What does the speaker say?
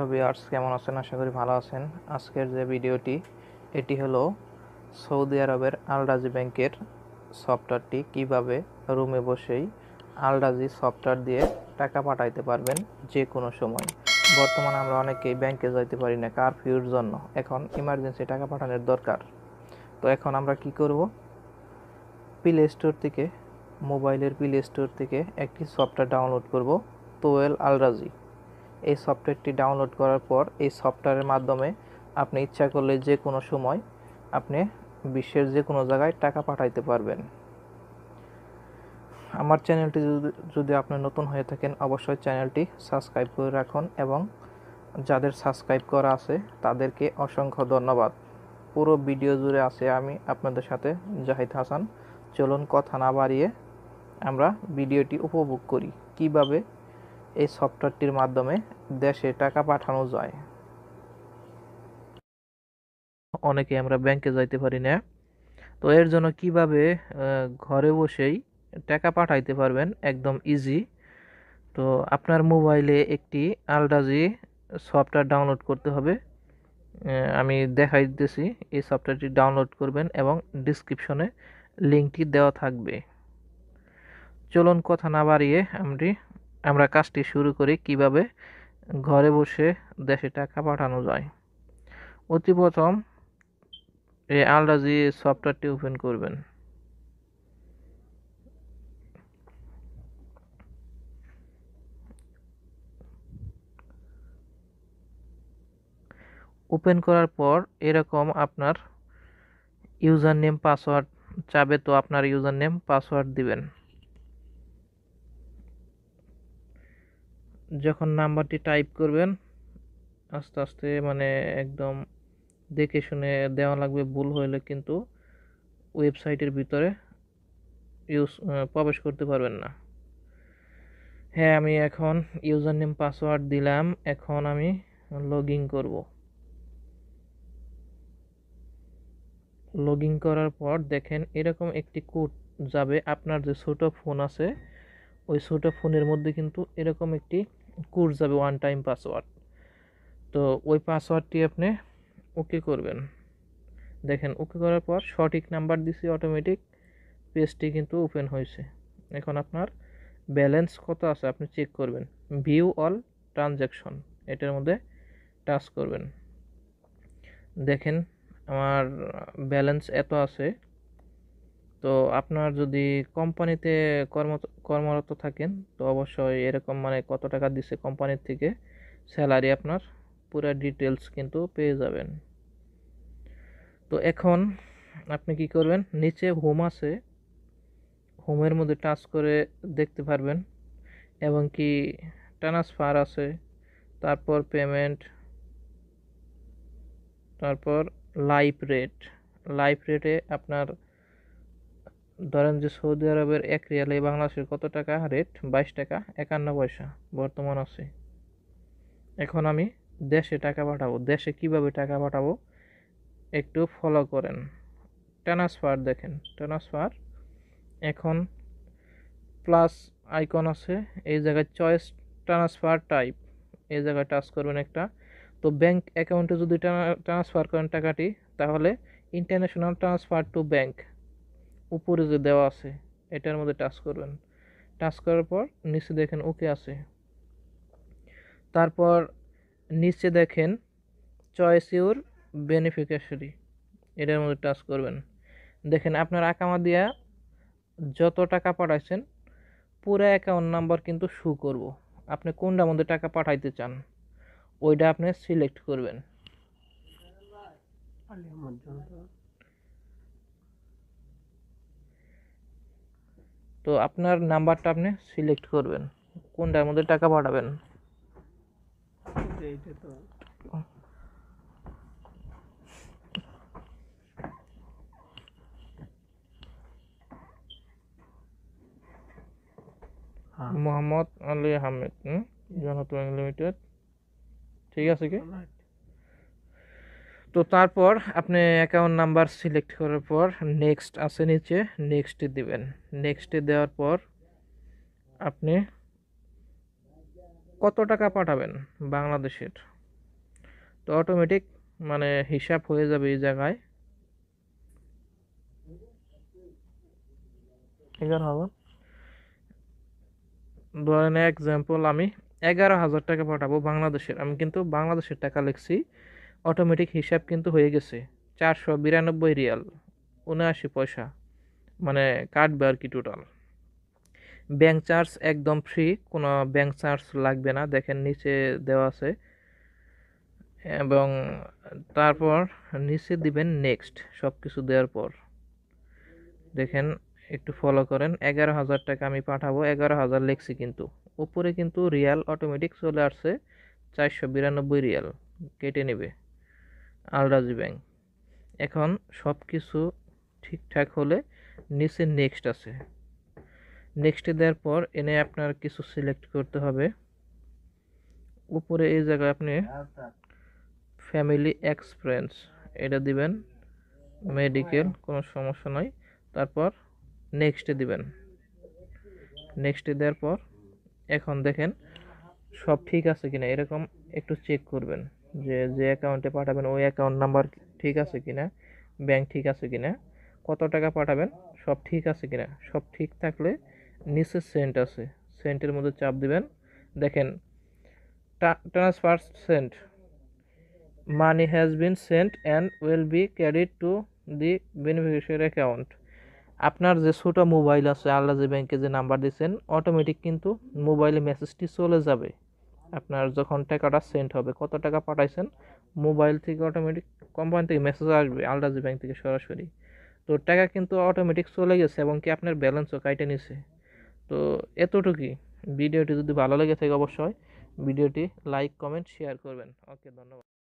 Hello বিয়ার্স কেমন আছেন আশা করি ভালো আছেন আজকের যে ভিডিওটি এটি হলো সৌদি আরবের আলরাজি ব্যাংকের সফটওয়্যারটি কিভাবে রুমে বসেই আলরাজি সফটওয়্যার দিয়ে টাকা পাঠাইতে পারবেন যে কোনো সময় বর্তমানে আমরা অনেকেই ব্যাংকে যাইতে পারি না কারফিউর জন্য এখন ইমার্জেন্সি টাকা পাঠানোর দরকার তো এখন আমরা কি করব প্লে স্টোর থেকে মোবাইলের প্লে স্টোর থেকে একটি সফটওয়্যার ডাউনলোড করব তোয়েল আলরাজি এই সফটওয়্যারটি ডাউনলোড করার পর এই সফটওয়্যারের মাধ্যমে আপনি ইচ্ছা করলে যে কোনো সময় আপনি বিশ্বের যে কোনো জায়গায় টাকা পাঠাইতে পারবেন আমার চ্যানেলটি যদি আপনি নতুন হয়ে থাকেন অবশ্যই চ্যানেলটি সাবস্ক্রাইব করে রাখুন এবং যাদের সাবস্ক্রাইব করা আছে তাদেরকে অসংখ্য ধন্যবাদ পুরো ভিডিও জুড়ে আছে আমি আপনাদের সাথে জাহিদ হাসান চলুন কথা না বাড়িয়ে আমরা ভিডিওটি উপভোগ করি কিভাবে এই সফটওয়্যারটির মাধ্যমে দেশে টাকা পাঠানো যায় অনেকে আমরা ব্যাংকে যাইতে পারি না তো এর জন্য কিভাবে ঘরে বসেই টাকা পাঠাইতে পারবেন একদম ইজি তো আপনার মোবাইলে একটি আলডাজি সফটওয়্যার ডাউনলোড করতে হবে আমি দেখাই দিতেছি এই সফটওয়্যারটি ডাউনলোড করবেন এবং ডিসক্রিপশনে লিঙ্কটি দেওয়া থাকবে চলুন কথা না বাড়িয়ে আমি আমরা কাজটি শুরু করি কিভাবে ঘরে বসে দেশে টাকা পাঠানো যায় অতি প্রথম এই আলরাজি সফটওয়্যারটি ওপেন করবেন ওপেন করার পর এরকম আপনার ইউজার নেম পাসওয়ার্ড চাবে তো আপনার ইউজার নেম পাসওয়ার্ড দিবেন যখন নাম্বারটি টাইপ করবেন আস্তে আস্তে মানে একদম দেখে শুনে দেওয়া লাগবে ভুল হইলে কিন্তু ওয়েবসাইটের ভিতরে ইউজ প্রবেশ করতে পারবেন না হ্যাঁ আমি এখন ইউজার নেম পাসওয়ার্ড দিলাম এখন আমি লগ ইন করবো লগ ইন করার পর দেখেন এরকম একটি কোড যাবে আপনার যে ছোটো ফোন আছে ওই ছোটো ফোনের মধ্যে কিন্তু এরকম একটি কোর্স যাবে ওয়ান টাইম পাসওয়ার্ড তো ওই পাসওয়ার্ডটি আপনি ওকে করবেন দেখেন ওকে করার পর সঠিক নাম্বার দিছি অটোমেটিক পেজটি কিন্তু ওপেন হয়েছে এখন আপনার ব্যালেন্স কত আছে আপনি চেক করবেন ভিউ অল ট্রানজ্যাকশন এটার মধ্যে টাচ করবেন দেখেন আমার ব্যালেন্স এত আছে তো আপনার যদি কোম্পানিতে কর্ম কর্মরত থাকেন তো অবশ্যই এরকম মানে কত টাকা দিচ্ছে কোম্পানির থেকে স্যালারি আপনার পুরো ডিটেলস কিন্তু পেয়ে যাবেন তো এখন আপনি কি করবেন নিচে হোম আছে হোমের মধ্যে টাচ করে দেখতে পারবেন এবং কি ট্রান্সফার আছে তারপর পেমেন্ট তারপর লাইফ রেট লাইফ রেটে আপনার ধরেন যে সৌদি আরবের এক রিয়ালে বাংলাদেশের কত টাকা রেট বাইশ টাকা একান্ন পয়সা বর্তমান আছে এখন আমি দেশে টাকা পাঠাবো দেশে কিভাবে টাকা পাঠাবো একটু ফলো করেন ট্রান্সফার দেখেন ট্রান্সফার এখন প্লাস আইকন আছে এই জায়গায় চয়েস ট্রান্সফার টাইপ এই জায়গায় টাচ করবেন একটা তো ব্যাংক অ্যাকাউন্টে যদি ট্রান্সফার করেন টাকাটি তাহলে ইন্টারন্যাশনাল ট্রান্সফার টু ব্যাংক উপরে যে দেওয়া আছে এটার মধ্যে টাচ করবেন টাচ করার পর নিচে দেখেন ওকে আছে তারপর নিচে দেখেন চয়েস ইউর বেনিফিকেশারি এটার মধ্যে টাচ করবেন দেখেন আপনার আকামা দিয়া যত টাকা পাঠাইছেন পুরো অ্যাকাউন্ট নাম্বার কিন্তু শু করব আপনি কোনটার মধ্যে টাকা পাঠাইতে চান ওইটা আপনি সিলেক্ট করবেন তো আপনার নাম্বারটা আপনি সিলেক্ট করবেন কোনটার মধ্যে টাকা পাঠাবেন হ্যাঁ। মোহাম্মদ আলী আহমেদ জনতা লিমিটেড ঠিক আছে কি তো তারপর আপনি অ্যাকাউন্ট নাম্বার সিলেক্ট করার পর নেক্সট আছে নিচে নেক্সটে দিবেন নেক্সটে দেওয়ার পর আপনি কত টাকা পাঠাবেন বাংলাদেশের তো অটোমেটিক মানে হিসাব হয়ে যাবে এই জায়গায় এগারো হাজার ধরেন এক্সাম্পল আমি এগারো হাজার টাকা পাঠাবো বাংলাদেশের আমি কিন্তু বাংলাদেশের টাকা লিখছি অটোমেটিক হিসাব কিন্তু হয়ে গেছে চারশো বিরানব্বই রিয়াল উনআশি পয়সা মানে কাটবে আর কি টোটাল ব্যাঙ্ক চার্জ একদম ফ্রি কোনো ব্যাংক চার্জ লাগবে না দেখেন নিচে দেওয়া আছে এবং তারপর নিচে দিবেন নেক্সট সব কিছু দেওয়ার পর দেখেন একটু ফলো করেন এগারো হাজার টাকা আমি পাঠাবো এগারো হাজার লেখছি কিন্তু উপরে কিন্তু রিয়াল অটোমেটিক চলে আসছে চারশো বিরানব্বই রিয়াল কেটে নেবে আলরাজি ব্যাংক এখন সব কিছু ঠিকঠাক হলে নিচে নেক্সট আছে নেক্সটে দেওয়ার পর এনে আপনার কিছু সিলেক্ট করতে হবে উপরে এই জায়গায় আপনি ফ্যামিলি এক্সপিরিয়েন্স এটা দিবেন মেডিকেল কোনো সমস্যা নয় তারপর নেক্সটে দিবেন নেক্সটে দেওয়ার পর এখন দেখেন সব ঠিক আছে কিনা এরকম একটু চেক করবেন যে যে অ্যাকাউন্টে পাঠাবেন ওই অ্যাকাউন্ট নাম্বার ঠিক আছে কিনা ব্যাংক ঠিক আছে কিনা কত টাকা পাঠাবেন সব ঠিক আছে কিনা সব ঠিক থাকলে নিচে সেন্ট আছে সেন্টের মধ্যে চাপ দিবেন দেখেন transfer sent money has been sent and will be carried to the beneficiary account আপনার যে ছোটো মোবাইল আছে আল্লাহ যে ব্যাংকে যে নাম্বার দিয়েছেন অটোমেটিক কিন্তু মোবাইলে মেসেজটি চলে যাবে আপনার যখন টাকাটা সেন্ড হবে কত টাকা পাঠাইছেন মোবাইল থেকে অটোমেটিক কোম্পানি থেকে মেসেজ আসবে আলরাজি ব্যাংক থেকে সরাসরি তো টাকা কিন্তু অটোমেটিক চলে গেছে এবং কি আপনার ব্যালেন্সও কাইটে নিছে তো এতটুকুই ভিডিওটি যদি ভালো লেগে থাকে অবশ্যই ভিডিওটি লাইক কমেন্ট শেয়ার করবেন ওকে ধন্যবাদ